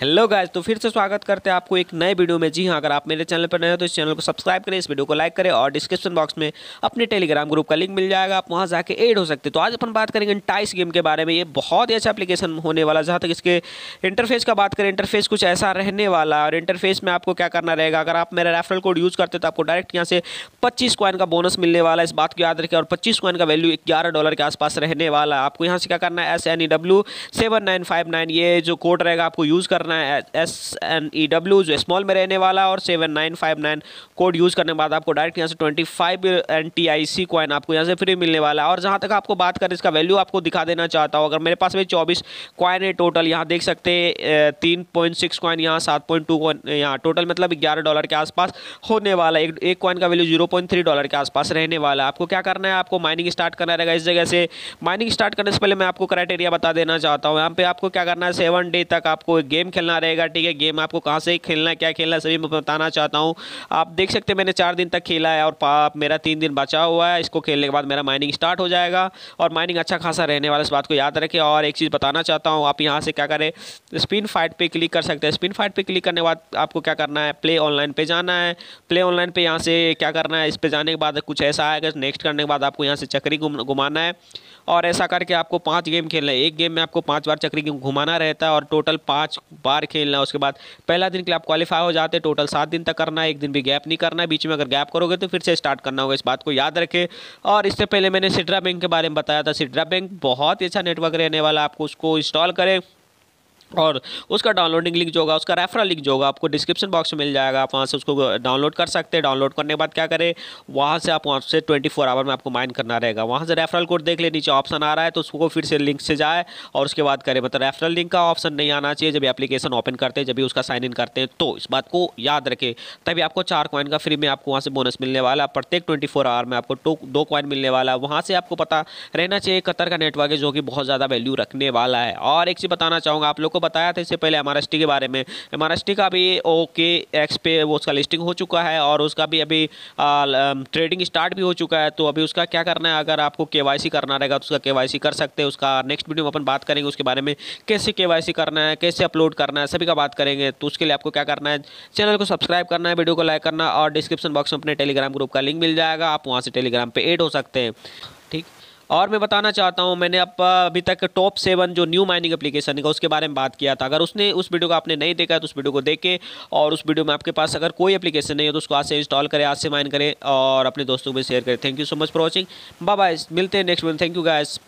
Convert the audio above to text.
hello guys तो फिर से स्वागत करते हैं आपको एक नए वीडियो में जी हाँ अगर आप मेरे चैनल पर नए हो तो इस चैनल को सब्सक्राइब करें इस वीडियो को लाइक करें और डिस्क्रिप्शन बॉक्स में अपने टेलीग्राम ग्रुप का लिंक मिल जाएगा आप वहां जाके ऐड हो सकते तो आज अपन बात करेंगे टाइस गेम के बारे में ये बहुत ही अच्छा अपलीकेशन होने वाला जहाँ तक इसके इंटरफेस का बात करें इंटरफेस कुछ ऐसा रहने वाला और इंटरफेस में आपको क्या करना रहेगा अगर आप मेरा रेफरल कोड यूज़ करते तो आपको डायरेक्ट यहाँ से पच्चीस क्वाइन का बोनस मिलने वाला इस बात को याद रखें और पच्चीस क्वाइन का वैल्यू ग्यारह डॉलर के आसपास रहने वाला आपको यहाँ से क्या करना है S N E W seven nine five nine ये जो कोड रहेगा आपको यूज़ कर करना है एस एन ई डब्ल्यू जो स्मॉल में रहने वाला और seven nine five nine code use करने के बाद आपको डायरेक्ट यहाँ से twenty five N T I C coin आपको यहाँ से फ्री मिलने वाला है और जहाँ तक आपको बात करें इसका वैल्यू आपको दिखा देना चाहता हूँ अगर मेरे पास भाई चौबीस कॉइन है टोटल यहाँ देख सकते हैं तीन पॉइंट सिक्स कॉइन यहाँ सात पॉइंट टू कॉइन यहाँ टोटल मतलब ग्यारह डॉलर के आसपास होने वाला एक एक कॉइन का value zero point three dollar के आसपास रहने वाला है आपको क्या करना है आपको माइनिंग स्टार्ट करना रहेगा इस जगह से माइनिंग स्टार्ट करने से पहले मैं आपको क्राइटेरिया बता देना चाहता हूँ यहाँ पे आपको क्या करना है सेवन डे तक आपको गेम खेलना रहेगा ठीक है गेम आपको कहाँ से खेलना है क्या खेलना सभी मैं बताना चाहता हूँ आप देख सकते हैं मैंने चार दिन तक खेला है और मेरा तीन दिन बचा हुआ है इसको खेलने के बाद मेरा माइनिंग स्टार्ट हो जाएगा और माइनिंग अच्छा खासा रहने वाला इस बात को याद रखें और एक चीज़ बताना चाहता हूँ आप यहाँ से क्या करें स्पिन फाइट पर क्लिक कर सकते हैं स्पिन फाइट पर क्लिक करने के बाद आपको क्या करना है प्ले ऑनलाइन पर जाना है प्ले ऑनलाइन पर यहाँ से क्या करना है इस पर जाने के बाद कुछ ऐसा आएगा नेक्स्ट करने के बाद आपको यहाँ से चक्री घुमाना है और ऐसा करके आपको पाँच गेम खेलना है एक गेम में आपको पाँच बार चक्री घुमाना रहता है और टोटल पाँच बार खेलना उसके बाद पहला दिन के लिए आप क्वालिफाई हो जाते हैं टोटल सात दिन तक करना है एक दिन भी गैप नहीं करना है बीच में अगर गैप करोगे तो फिर से स्टार्ट करना होगा इस बात को याद रखें और इससे पहले मैंने सिड्रा बैंक के बारे में बताया था सिड्रा बैंक बहुत ही अच्छा नेटवर्क रहने वाला आपको उसको इंस्टॉल करें और उसका डाउनलोडिंग लिंक जो होगा उसका रेफरल लिंक जो होगा आपको डिस्क्रिप्शन बॉक्स में मिल जाएगा आप वहाँ से उसको डाउनलोड कर सकते हैं डाउनलोड करने के बाद क्या करें वहाँ से आप वहाँ से 24 आवर में आपको माइन करना रहेगा वहाँ से रेफरल कोड देख ले नीचे ऑप्शन आ रहा है तो उसको फिर से लिंक से जाए और उसके बाद करें मतलब रेफरल लिंक का ऑप्शन नहीं आना चाहिए जब एप्लीकेशन ओपन करते हैं जब भी उसका साइन इन करते हैं तो इस बात को याद रखें तभी आपको चार कॉइन का फ्री में आपको वहाँ से बोनस मिलने वाला है प्रत्येक ट्वेंटी आवर में आपको दो कॉइन मिलने वाला है वहाँ से आपको पता रहना चाहिए कतर का नेटवर्क है जो कि बहुत ज़्यादा वैल्यू रखने वाला है और एक चीज़ बताना चाहूँगा आप लोग आपको बताया था इससे पहले एम के बारे में एम का भी ओके एक्स पे वो उसका लिस्टिंग हो चुका है और उसका भी अभी ट्रेडिंग स्टार्ट भी हो चुका है तो अभी उसका क्या करना है अगर आपको के करना रहेगा तो उसका के कर सकते हैं उसका नेक्स्ट वीडियो में अपन बात करेंगे उसके बारे में कैसे के करना है कैसे अपलोड करना है सभी का बात करेंगे तो उसके लिए आपको क्या करना है चैनल को सब्सक्राइब करना है वीडियो को लाइक करना और डिस्क्रिप्शन बॉक्स में अपने टेलीग्राम ग्रुप का लिंक मिल जाएगा आप वहाँ से टेलीग्राम पर एड हो सकते हैं ठीक और मैं बताना चाहता हूँ मैंने अब अभी तक टॉप सेवन जो न्यू माइनिंग एप्लीकेशन है उसके बारे में बात किया था अगर उसने उस वीडियो को आपने नहीं देखा है तो उस वीडियो को देखें और उस वीडियो में आपके पास अगर कोई एप्लीकेशन नहीं है तो उसको आज से इंस्टॉल करें आज से माइन करें और अपने दोस्तों को भी शेयर करें thank you so much for watching bye मिलते हैं next video thank you guys